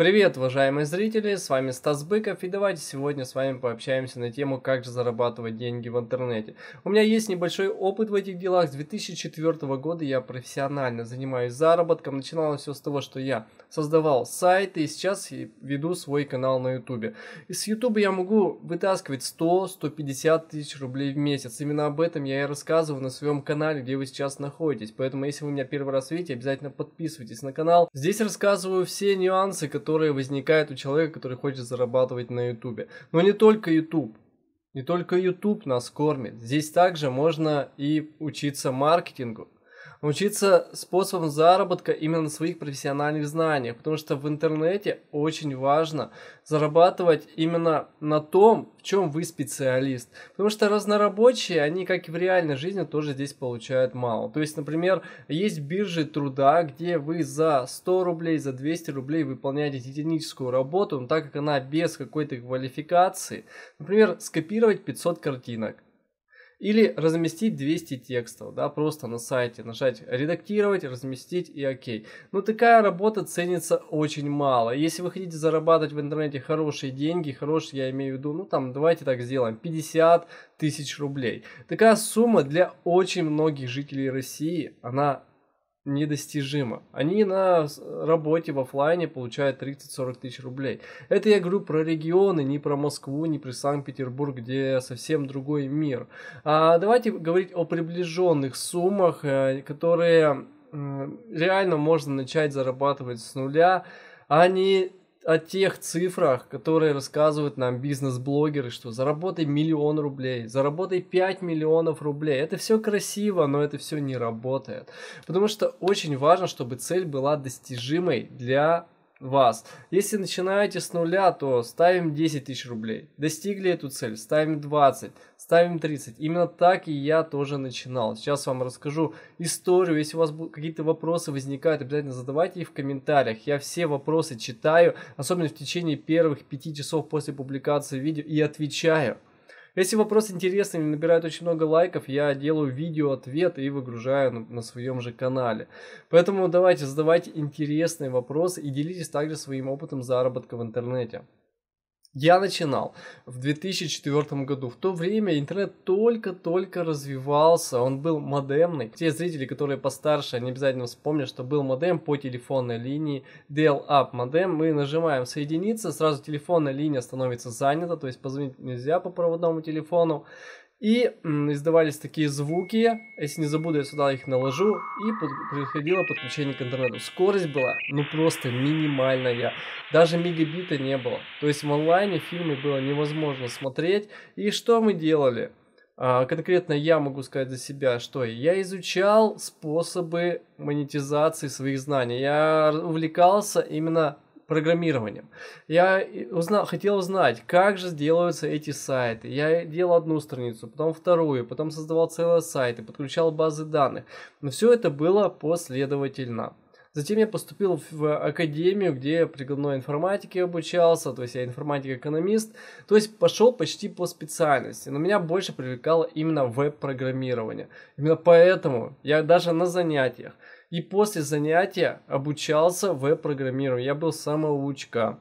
Привет, уважаемые зрители, с вами Стас Быков, и давайте сегодня с вами пообщаемся на тему, как же зарабатывать деньги в интернете. У меня есть небольшой опыт в этих делах, с 2004 года я профессионально занимаюсь заработком, начиналось все с того, что я создавал сайты, и сейчас веду свой канал на ютубе. И с ютуба я могу вытаскивать 100-150 тысяч рублей в месяц, именно об этом я и рассказываю на своем канале, где вы сейчас находитесь, поэтому если вы меня первый раз видите, обязательно подписывайтесь на канал. Здесь рассказываю все нюансы, которые которые возникают у человека, который хочет зарабатывать на Ютубе. Но не только Ютуб. Не только YouTube нас кормит. Здесь также можно и учиться маркетингу научиться способам заработка именно на своих профессиональных знаниях, потому что в интернете очень важно зарабатывать именно на том, в чем вы специалист. Потому что разнорабочие, они, как и в реальной жизни, тоже здесь получают мало. То есть, например, есть биржи труда, где вы за 100 рублей, за 200 рублей выполняете техническую работу, но так как она без какой-то квалификации, например, скопировать 500 картинок – или разместить 200 текстов, да, просто на сайте, нажать «Редактировать», «Разместить» и «Окей». Но ну, такая работа ценится очень мало. Если вы хотите зарабатывать в интернете хорошие деньги, хорошие я имею в виду, ну там давайте так сделаем, 50 тысяч рублей. Такая сумма для очень многих жителей России, она недостижимо. Они на работе в офлайне получают 30-40 тысяч рублей. Это я говорю про регионы, не про Москву, не про Санкт-Петербург, где совсем другой мир. А давайте говорить о приближенных суммах, э, которые реально можно начать зарабатывать с нуля, а не о тех цифрах, которые рассказывают нам бизнес-блогеры, что заработай миллион рублей, заработай 5 миллионов рублей. Это все красиво, но это все не работает. Потому что очень важно, чтобы цель была достижимой для вас. Если начинаете с нуля, то ставим 10 тысяч рублей. Достигли эту цель, ставим 20, ставим 30. Именно так и я тоже начинал. Сейчас вам расскажу историю. Если у вас какие-то вопросы возникают, обязательно задавайте их в комментариях. Я все вопросы читаю, особенно в течение первых 5 часов после публикации видео и отвечаю. Если вопрос интересный и набирает очень много лайков, я делаю видео-ответ и выгружаю на, на своем же канале. Поэтому давайте задавайте интересные вопросы и делитесь также своим опытом заработка в интернете. Я начинал в 2004 году. В то время интернет только-только развивался, он был модемный. Те зрители, которые постарше, они обязательно вспомнят, что был модем по телефонной линии DL-Up модем. Мы нажимаем «Соединиться», сразу телефонная линия становится занята, то есть позвонить нельзя по проводному телефону. И издавались такие звуки, если не забуду, я сюда их наложу, и под, происходило подключение к интернету. Скорость была, ну просто минимальная, даже мегабита не было. То есть в онлайне фильмы было невозможно смотреть. И что мы делали? А, конкретно я могу сказать за себя, что я изучал способы монетизации своих знаний. Я увлекался именно программированием. Я узнал, хотел узнать, как же делаются эти сайты. Я делал одну страницу, потом вторую, потом создавал целые сайты, подключал базы данных. Но все это было последовательно. Затем я поступил в академию, где я прикладной информатике обучался, то есть я информатик-экономист, то есть пошел почти по специальности, но меня больше привлекало именно веб-программирование. Именно поэтому я даже на занятиях и после занятия обучался веб-программированию. Я был самого самоучка.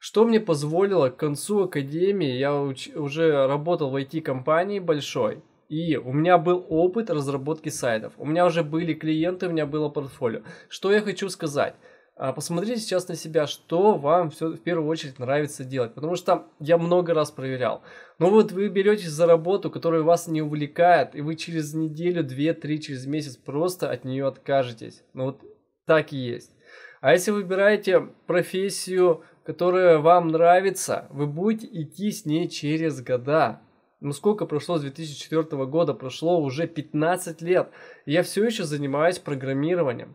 Что мне позволило к концу академии, я уч- уже работал в IT-компании большой, и у меня был опыт разработки сайтов. У меня уже были клиенты, у меня было портфолио. Что я хочу сказать? А, посмотрите сейчас на себя, что вам все в первую очередь нравится делать. Потому что я много раз проверял. Но ну вот вы беретесь за работу, которая вас не увлекает, и вы через неделю, две, три, через месяц просто от нее откажетесь. Ну вот так и есть. А если выбираете профессию, которая вам нравится, вы будете идти с ней через года. Ну сколько прошло с 2004 года? Прошло уже 15 лет. И я все еще занимаюсь программированием.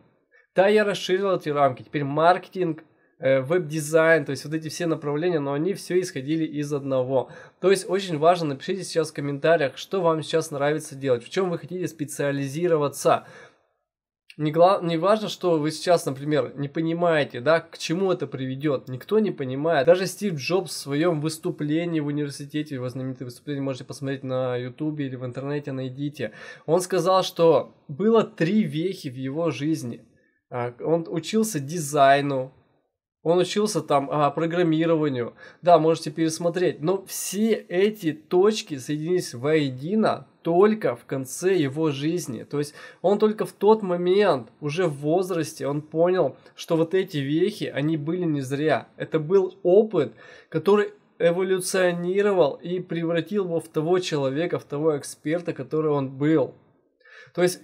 Да, я расширил эти рамки. Теперь маркетинг, э, веб-дизайн, то есть вот эти все направления, но они все исходили из одного. То есть очень важно, напишите сейчас в комментариях, что вам сейчас нравится делать, в чем вы хотите специализироваться. Не, глав... не важно, что вы сейчас, например, не понимаете, да, к чему это приведет. Никто не понимает. Даже Стив Джобс в своем выступлении в университете, его знаменитое выступление можете посмотреть на Ютубе или в интернете, найдите. Он сказал, что было три вехи в его жизни – а, он учился дизайну, он учился там а, программированию. Да, можете пересмотреть. Но все эти точки соединились воедино только в конце его жизни. То есть он только в тот момент, уже в возрасте, он понял, что вот эти вехи, они были не зря. Это был опыт, который эволюционировал и превратил его в того человека, в того эксперта, который он был. То есть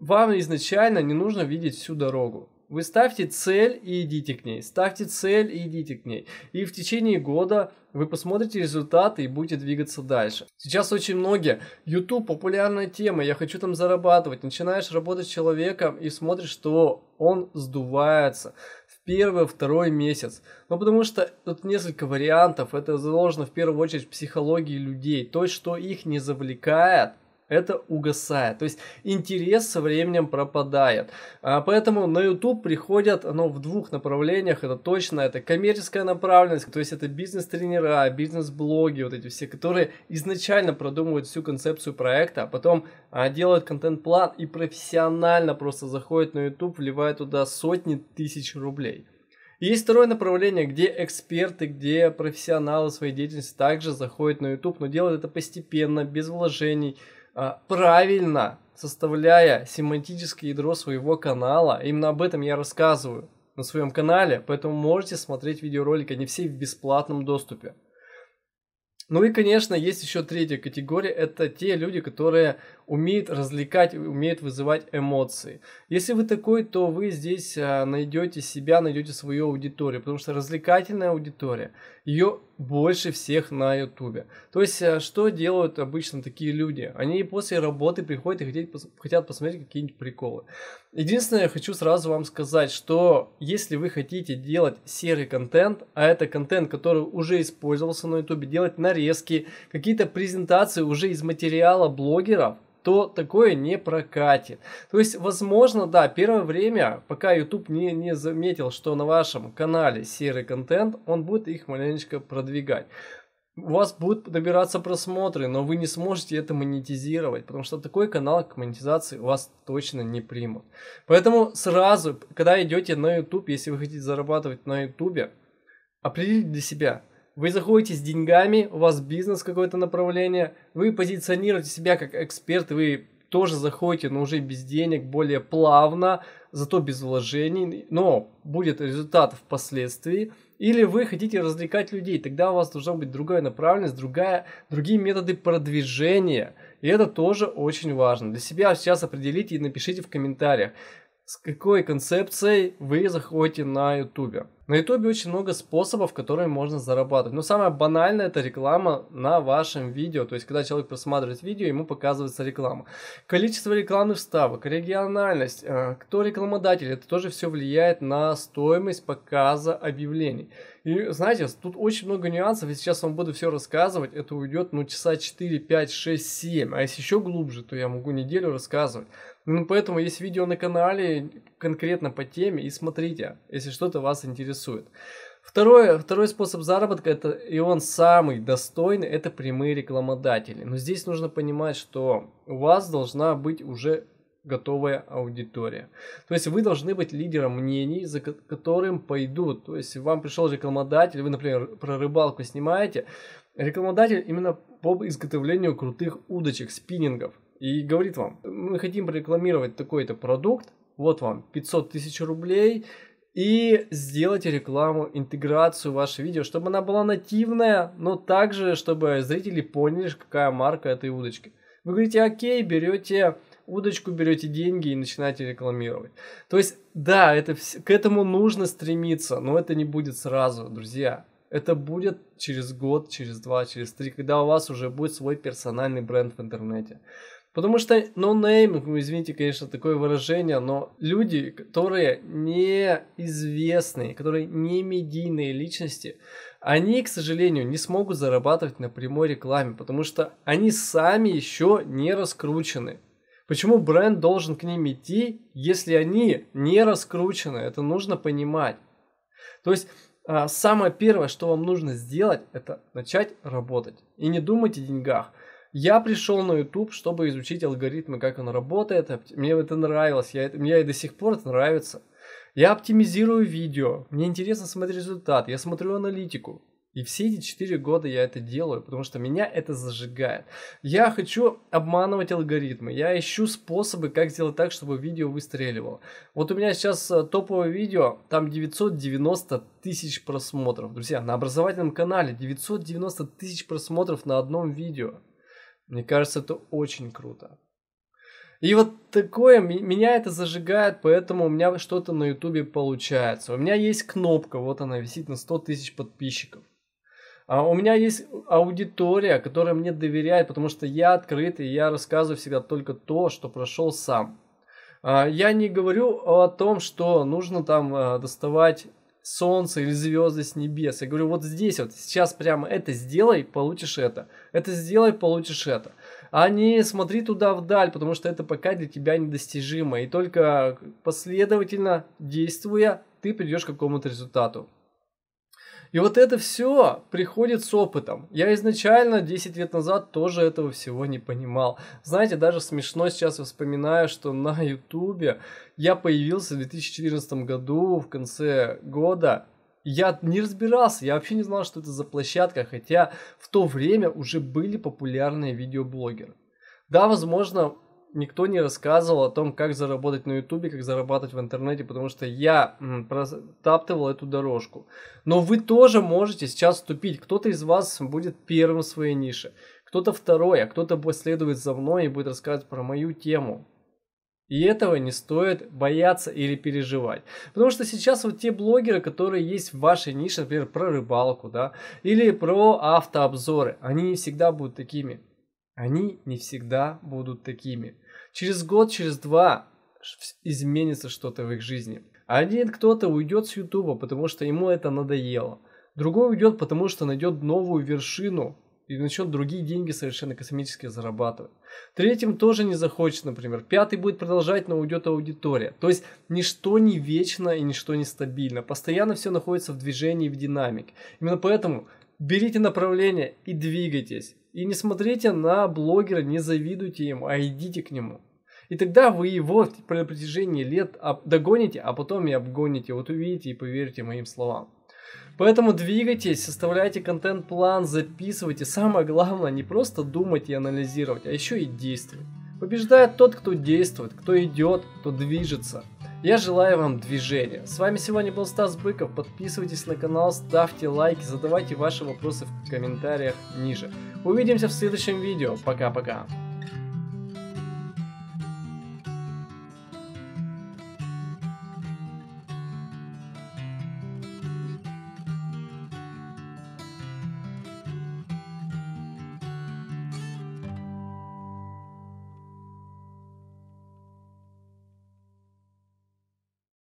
вам изначально не нужно видеть всю дорогу. Вы ставьте цель и идите к ней. Ставьте цель и идите к ней. И в течение года вы посмотрите результаты и будете двигаться дальше. Сейчас очень многие. YouTube популярная тема, я хочу там зарабатывать. Начинаешь работать с человеком и смотришь, что он сдувается в первый, второй месяц. Ну, потому что тут несколько вариантов. Это заложено в первую очередь в психологии людей. То, что их не завлекает, это угасает. То есть интерес со временем пропадает. А поэтому на YouTube приходят оно ну, в двух направлениях. Это точно, это коммерческая направленность, то есть это бизнес-тренера, бизнес-блоги, вот эти все, которые изначально продумывают всю концепцию проекта, а потом а, делают контент-план и профессионально просто заходят на YouTube, вливают туда сотни тысяч рублей. И есть второе направление, где эксперты, где профессионалы своей деятельности также заходят на YouTube, но делают это постепенно, без вложений, Э, правильно составляя семантическое ядро своего канала. Именно об этом я рассказываю на своем канале, поэтому можете смотреть видеоролики, они все в бесплатном доступе. Ну и, конечно, есть еще третья категория, это те люди, которые умеют развлекать, умеют вызывать эмоции. Если вы такой, то вы здесь э, найдете себя, найдете свою аудиторию, потому что развлекательная аудитория ее больше всех на ютубе. То есть, э, что делают обычно такие люди? Они после работы приходят и хотят, хотят посмотреть какие-нибудь приколы. Единственное, я хочу сразу вам сказать, что если вы хотите делать серый контент, а это контент, который уже использовался на ютубе, делать нарезки, какие-то презентации уже из материала блогеров, то такое не прокатит. То есть, возможно, да, первое время, пока YouTube не, не заметил, что на вашем канале серый контент, он будет их маленечко продвигать у вас будут набираться просмотры, но вы не сможете это монетизировать, потому что такой канал к монетизации вас точно не примут. Поэтому сразу, когда идете на YouTube, если вы хотите зарабатывать на YouTube, определите для себя – вы заходите с деньгами, у вас бизнес какое-то направление, вы позиционируете себя как эксперт, вы тоже заходите, но уже без денег, более плавно, зато без вложений, но будет результат впоследствии. Или вы хотите развлекать людей, тогда у вас должна быть другая направленность, другая, другие методы продвижения. И это тоже очень важно. Для себя сейчас определите и напишите в комментариях, с какой концепцией вы заходите на YouTube. На ютубе очень много способов, которые можно зарабатывать. Но самое банальное это реклама на вашем видео. То есть, когда человек просматривает видео, ему показывается реклама. Количество рекламных вставок, региональность, э, кто рекламодатель, это тоже все влияет на стоимость показа объявлений. И знаете, тут очень много нюансов, и сейчас вам буду все рассказывать, это уйдет ну часа 4, 5, 6, 7, а если еще глубже, то я могу неделю рассказывать. Ну, поэтому есть видео на канале, конкретно по теме и смотрите, если что-то вас интересует. Второе, второй способ заработка, это, и он самый достойный, это прямые рекламодатели. Но здесь нужно понимать, что у вас должна быть уже готовая аудитория. То есть вы должны быть лидером мнений, за которым пойдут. То есть вам пришел рекламодатель, вы, например, про рыбалку снимаете, рекламодатель именно по изготовлению крутых удочек, спиннингов. И говорит вам, мы хотим прорекламировать такой-то продукт, вот вам 500 тысяч рублей, и сделать рекламу, интеграцию вашего видео, чтобы она была нативная, но также, чтобы зрители поняли, какая марка этой удочки. Вы говорите, окей, берете удочку, берете деньги и начинаете рекламировать. То есть, да, это, к этому нужно стремиться, но это не будет сразу, друзья. Это будет через год, через два, через три, когда у вас уже будет свой персональный бренд в интернете. Потому что нонейминг, ну извините, конечно, такое выражение, но люди, которые неизвестные, которые не медийные личности, они, к сожалению, не смогут зарабатывать на прямой рекламе, потому что они сами еще не раскручены. Почему бренд должен к ним идти, если они не раскручены? Это нужно понимать. То есть а, самое первое, что вам нужно сделать, это начать работать. И не думать о деньгах. Я пришел на YouTube, чтобы изучить алгоритмы, как он работает. Мне это нравилось, я, мне и до сих пор это нравится. Я оптимизирую видео, мне интересно смотреть результат, я смотрю аналитику. И все эти 4 года я это делаю, потому что меня это зажигает. Я хочу обманывать алгоритмы, я ищу способы, как сделать так, чтобы видео выстреливало. Вот у меня сейчас э, топовое видео, там 990 тысяч просмотров. Друзья, на образовательном канале 990 тысяч просмотров на одном видео. Мне кажется, это очень круто. И вот такое, меня это зажигает, поэтому у меня что-то на ютубе получается. У меня есть кнопка, вот она висит на 100 тысяч подписчиков. А у меня есть аудитория, которая мне доверяет, потому что я открытый, я рассказываю всегда только то, что прошел сам. А я не говорю о том, что нужно там э, доставать солнце или звезды с небес. Я говорю, вот здесь вот, сейчас прямо это сделай, получишь это. Это сделай, получишь это. А не смотри туда вдаль, потому что это пока для тебя недостижимо. И только э, последовательно действуя, ты придешь к какому-то результату. И вот это все приходит с опытом. Я изначально 10 лет назад тоже этого всего не понимал. Знаете, даже смешно сейчас вспоминаю, что на ютубе я появился в 2014 году, в конце года, я не разбирался, я вообще не знал, что это за площадка, хотя в то время уже были популярные видеоблогеры. Да, возможно, никто не рассказывал о том, как заработать на Ютубе, как зарабатывать в интернете, потому что я протаптывал эту дорожку. Но вы тоже можете сейчас вступить. Кто-то из вас будет первым в своей нише, кто-то второй, а кто-то последует за мной и будет рассказывать про мою тему. И этого не стоит бояться или переживать. Потому что сейчас вот те блогеры, которые есть в вашей нише, например, про рыбалку, да, или про автообзоры, они не всегда будут такими. Они не всегда будут такими. Через год, через два изменится что-то в их жизни. Один кто-то уйдет с Ютуба, потому что ему это надоело. Другой уйдет, потому что найдет новую вершину и начнет другие деньги совершенно космические зарабатывать. Третьим тоже не захочет, например. Пятый будет продолжать, но уйдет аудитория. То есть ничто не вечно и ничто не стабильно. Постоянно все находится в движении, в динамике. Именно поэтому берите направление и двигайтесь. И не смотрите на блогера, не завидуйте им, а идите к нему. И тогда вы его на протяжении лет догоните, а потом и обгоните. Вот увидите и поверьте моим словам. Поэтому двигайтесь, составляйте контент-план, записывайте. Самое главное, не просто думать и анализировать, а еще и действовать. Побеждает тот, кто действует, кто идет, кто движется. Я желаю вам движения. С вами сегодня был Стас Быков. Подписывайтесь на канал, ставьте лайки, задавайте ваши вопросы в комментариях ниже. Увидимся в следующем видео. Пока-пока.